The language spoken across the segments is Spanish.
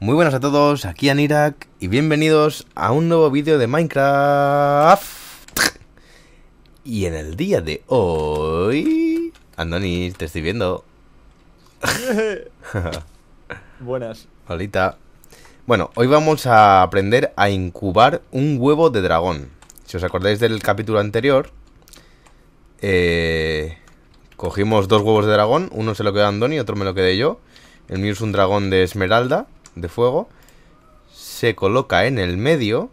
Muy buenas a todos, aquí Anirak y bienvenidos a un nuevo vídeo de Minecraft. Y en el día de hoy... Andoni, te estoy viendo. buenas. Holita. Bueno, hoy vamos a aprender a incubar un huevo de dragón. Si os acordáis del capítulo anterior, eh, cogimos dos huevos de dragón, uno se lo quedó a Andoni, otro me lo quedé yo. El mío es un dragón de esmeralda, de fuego. Se coloca en el medio.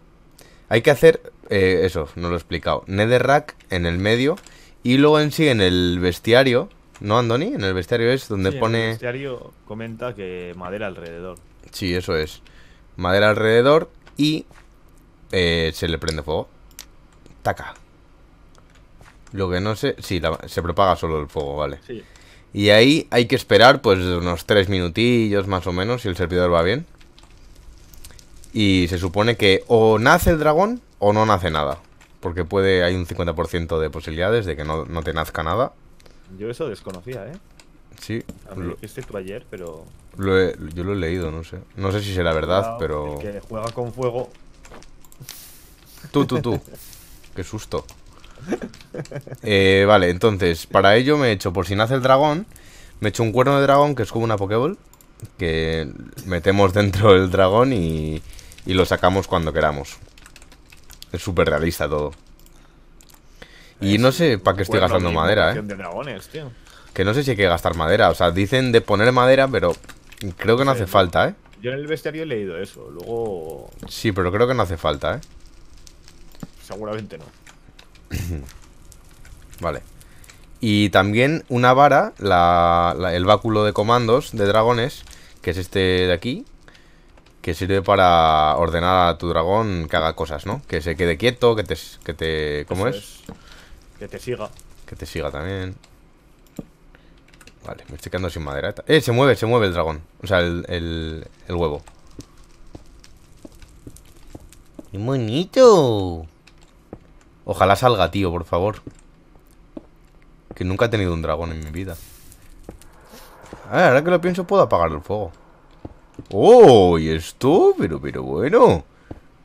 Hay que hacer... Eh, eso, no lo he explicado. Netherrack en el medio. Y luego en sí, en el bestiario... ¿No, Andoni? En el bestiario es donde pone... el bestiario comenta que madera alrededor. Sí, eso es. Madera alrededor y... Eh, se le prende fuego. Taca. Lo que no sé... Sí, se propaga solo el fuego, vale. Sí. Y ahí hay que esperar pues unos 3 minutillos más o menos si el servidor va bien. Y se supone que o nace el dragón o no nace nada. Porque puede, hay un 50% de posibilidades de que no, te nazca nada. Yo eso desconocía, ¿eh? Sí. lo este ayer, pero... yo lo he leído, no sé. No sé si será verdad, pero... que juega con fuego... Tú, tú, tú. Qué susto. Eh, vale, entonces, para ello me he hecho, por si nace el dragón, me he hecho un cuerno de dragón que es como una Pokéball, que metemos dentro del dragón y, lo sacamos cuando queramos. Es súper realista todo. Y no sé para qué estoy gastando madera, ¿eh? Que no sé si hay que gastar madera. O sea, dicen de poner madera, pero creo que no hace falta, ¿eh? Yo en el bestiario he leído eso, luego... Sí, pero creo que no hace falta, ¿eh? Seguramente no. vale. Y también una vara, el báculo de comandos de dragones, que es este de aquí, que sirve para ordenar a tu dragón que haga cosas, ¿no? Que se quede quieto, que te... Que te ¿Cómo es? Que te siga. Que te siga también. Vale, me estoy quedando sin madera. ¡Eh! Se mueve, se mueve el dragón. O sea, el, el, el huevo. ¡Qué bonito! Ojalá salga, tío, por favor. Que nunca he tenido un dragón en mi vida. A ver, ahora que lo pienso, puedo apagar el fuego. ¡Oh! ¿Y esto? Pero, pero bueno.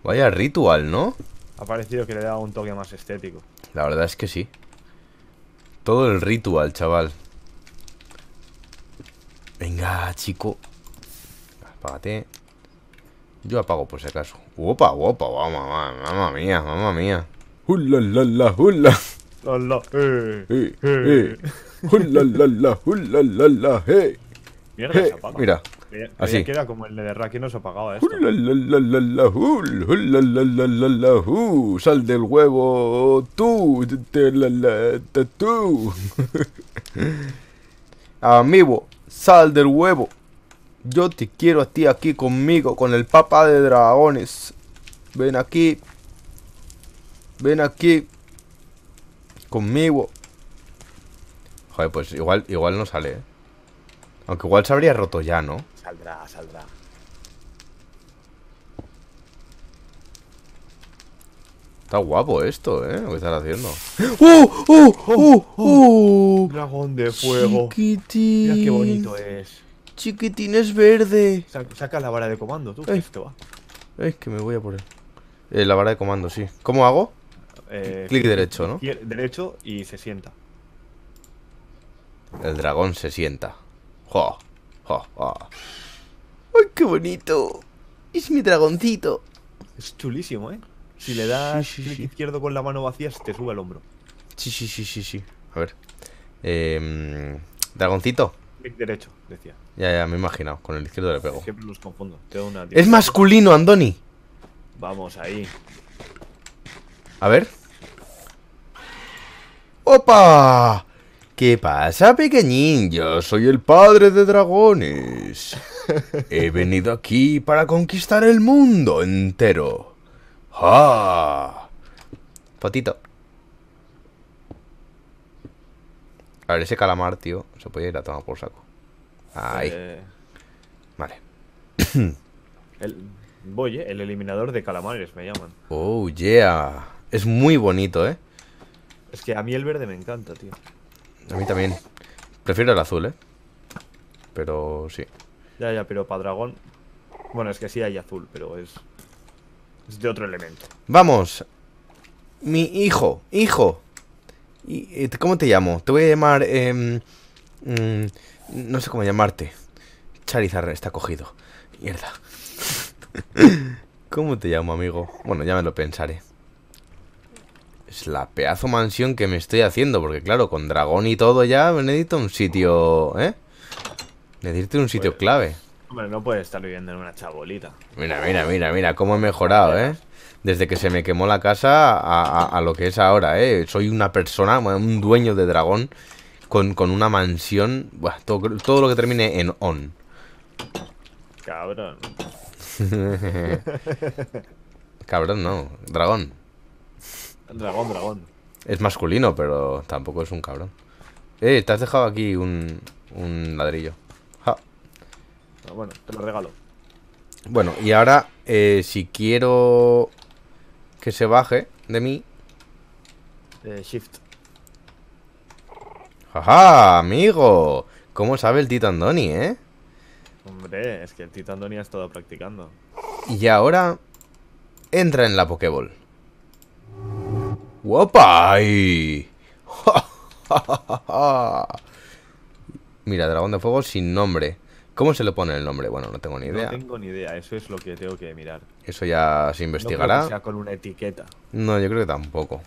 Vaya ritual, ¿no? Ha parecido que le da un toque más estético. La verdad es que sí. Todo el ritual, chaval. Venga, chico. Apágate. Yo apago por si acaso. ¡Opa, opa! opa mamá mía, mamá mía! hula la la hula. la, Hula la la hula se apaga. Mira, Así. como el de Raki se apagaba esto. hul, Sal del huevo tú, te- te- Amigo, sal del huevo. Yo te quiero a ti aquí conmigo, con el papa de dragones. Ven aquí, Ven aquí. Conmigo. Joder, pues igual, igual no sale, ¿eh? Aunque igual se habría roto ya, ¿no? Saldrá, saldrá. Está guapo esto, ¿eh? Lo que estás haciendo. ¡Uh! ¡Uh! ¡Uh! Oh, oh, oh. ¡Uh! Dragón de fuego. Chiquitín. Mira qué bonito es. Chiquitín es verde. Saca la vara de comando, tú. Esto va. Es que me voy a poner. Eh, la vara de comando, sí. ¿Cómo hago? Eh, clic derecho, ¿no? Derecho y se sienta. El dragón se sienta. ¡Jo! ¡Jo! ¡Ay, qué bonito! Es mi dragoncito. Es chulísimo, ¿eh? Si le das clic izquierdo con la mano vacía, se te sube el hombro. Sí, sí, sí, sí, sí. A ver. Em, dragoncito. Clic derecho, decía. Ya, ya, me he imaginado. Con el izquierdo le pego. Siempre los confundo. es masculino, Andoni. Vamos ahí. A ver. ¡Opa! ¿Qué pasa, pequeñín? Yo soy el padre de dragones. He venido aquí para conquistar el mundo entero. ¡Ah! Fotito. A ver, ese calamar, tío, se puede ir a tomar por saco. Ahí. Eh. Vale. el... Voy, eh, el eliminador de calamares me llaman. Oh, yeah. Es muy bonito, ¿eh? Es que a mí el verde me encanta, tío. A mí también. Prefiero el azul, ¿eh? Pero sí. Ya, ya, pero para dragón... Bueno, es que sí hay azul, pero es... Es de otro elemento. ¡Vamos! Mi hijo, hijo. Eh, ¿Cómo te llamo? Te voy a llamar... Em, mm, no sé cómo llamarte. Charizard está cogido. Mierda. ¿Cómo te llamo, amigo? Bueno, ya me lo pensaré es la pedazo mansión que me estoy haciendo. Porque claro, con dragón y todo ya Benedito un sitio, ¿eh? Necesito un sitio pues, clave. Hombre, no puedes estar viviendo en una chabolita. Mira, mira, mira, mira cómo he mejorado, ¿eh? Desde que se me quemó la casa a, lo que es ahora, ¿eh? Soy una persona, un dueño de dragón con, una mansión. Buah, todo, todo lo que termine en on. Cabrón. Cabrón, no. Dragón. Dragón, dragón. Es masculino, pero tampoco es un cabrón. Eh, te has dejado aquí un, ladrillo. Ja. Ah, bueno, te lo regalo. Bueno, y ahora, eh, si quiero que se baje de mí... Eh, shift. ja! amigo! ¿Cómo sabe el Titan Donnie, eh? Hombre, es que el Titan Donnie ha estado practicando. Y ahora entra en la Pokéball. ¡Wopay! Mira, dragón de fuego sin nombre. ¿Cómo se le pone el nombre? Bueno, no tengo ni idea. No tengo ni idea, eso es lo que tengo que mirar. Eso ya se investigará. No creo con una etiqueta. No, yo creo que tampoco.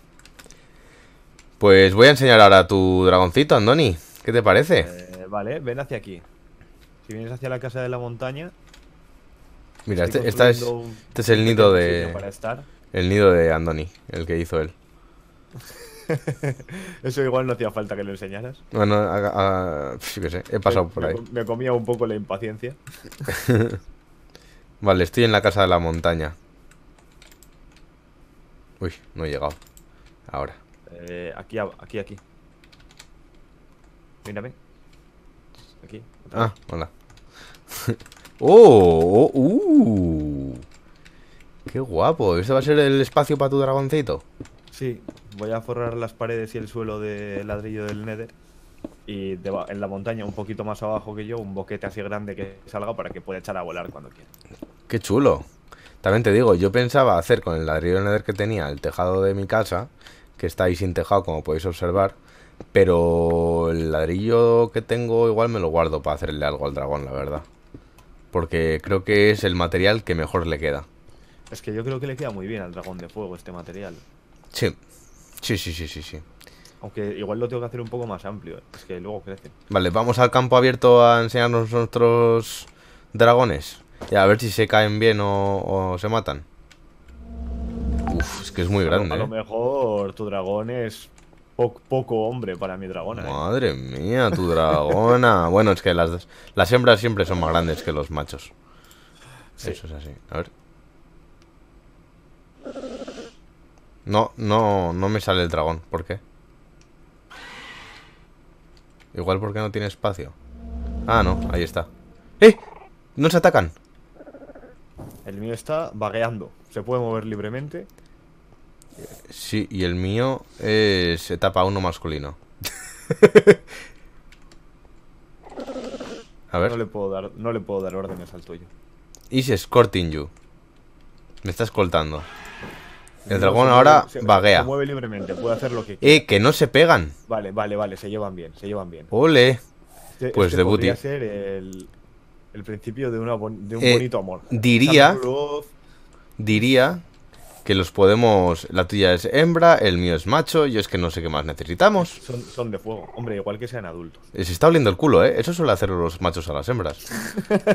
Pues voy a enseñar ahora a tu dragoncito, Andoni. ¿Qué te parece? Eh, vale, ven hacia aquí. Si vienes hacia la casa de la montaña. Mira, este, este, es, el nido de. El nido de Andoni, el que hizo él. Eso igual no hacía falta que lo enseñaras. Bueno, a, a, sé, he pasado por ahí. Me comía un poco la impaciencia. vale, estoy en la casa de la montaña. Uy, no he llegado. Ahora. Eh, aquí, aquí, aquí. Mírame. Aquí. Ah, hola. ¡Oh! oh uh. ¡Qué guapo! ¿Este va a ser el espacio para tu dragoncito? Sí, Voy a forrar las paredes y el suelo de ladrillo del Nether. Y en la montaña, un poquito más abajo que yo, un boquete así grande que salga para que pueda echar a volar cuando quiera. ¡Qué chulo! También te digo, yo pensaba hacer con el ladrillo del Nether que tenía el tejado de mi casa, que está ahí sin tejado, como podéis observar. Pero el ladrillo que tengo igual me lo guardo para hacerle algo al dragón, la verdad. Porque creo que es el material que mejor le queda. Es que yo creo que le queda muy bien al dragón de fuego este material. Sí. Sí, sí, sí, sí, sí. Aunque igual lo tengo que hacer un poco más amplio, ¿eh? es que luego crece. Vale, vamos al campo abierto a enseñarnos nuestros dragones. Y a ver si se caen bien o, se matan. Uf, es que es muy grande. A lo, ¿eh? mejor tu dragón es poco hombre para mi dragona. ¿eh? Madre mía, tu dragona. bueno, es que las, las hembras siempre son más grandes que los machos. Eso es así. A ver. No, no, no me sale el dragón. ¿Por qué? Igual porque no tiene espacio. Ah, no, ahí está. ¡Eh! ¡No se atacan! El mío está vagueando. Se puede mover libremente. Sí, y el mío es etapa uno masculino. A ver. No le puedo dar, no le puedo dar órdenes al tuyo. Is escorting you. Me está escoltando. El dragón ahora vaguea. Se mueve libremente, puede hacer lo que Eh, que no se pegan. Vale, vale, vale, se llevan bien, se llevan bien. Ole. Este, pues este de el, principio de, un eh, bonito amor. Diría. Diría que los podemos. La tuya es hembra, el mío es macho, yo es que no sé qué más necesitamos. Son, son de fuego, hombre, igual que sean adultos. Eh, se está oliendo el culo, ¿eh? Eso suele hacer los machos a las hembras.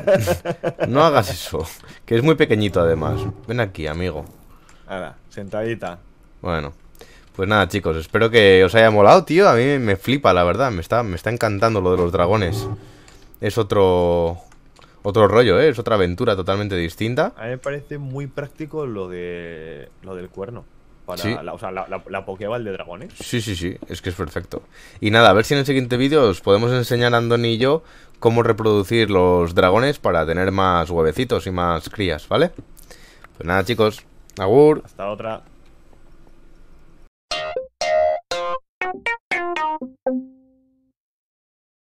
no hagas eso, que es muy pequeñito además. Ven aquí, amigo sentadita. Bueno. Pues nada, chicos, espero que os haya molado, tío. A mí me flipa, la verdad. Me está, me está encantando lo de los dragones. Es otro. Otro rollo, ¿eh? Es otra aventura totalmente distinta. A mí me parece muy práctico lo de. lo del cuerno. Para la, o sea, la, la, de dragones. Sí, sí, sí. Es que es perfecto. Y nada, a ver si en el siguiente vídeo os podemos enseñar a Andoni y yo cómo reproducir los dragones para tener más huevecitos y más crías, ¿vale? Pues nada, chicos. Agur. Hasta otra.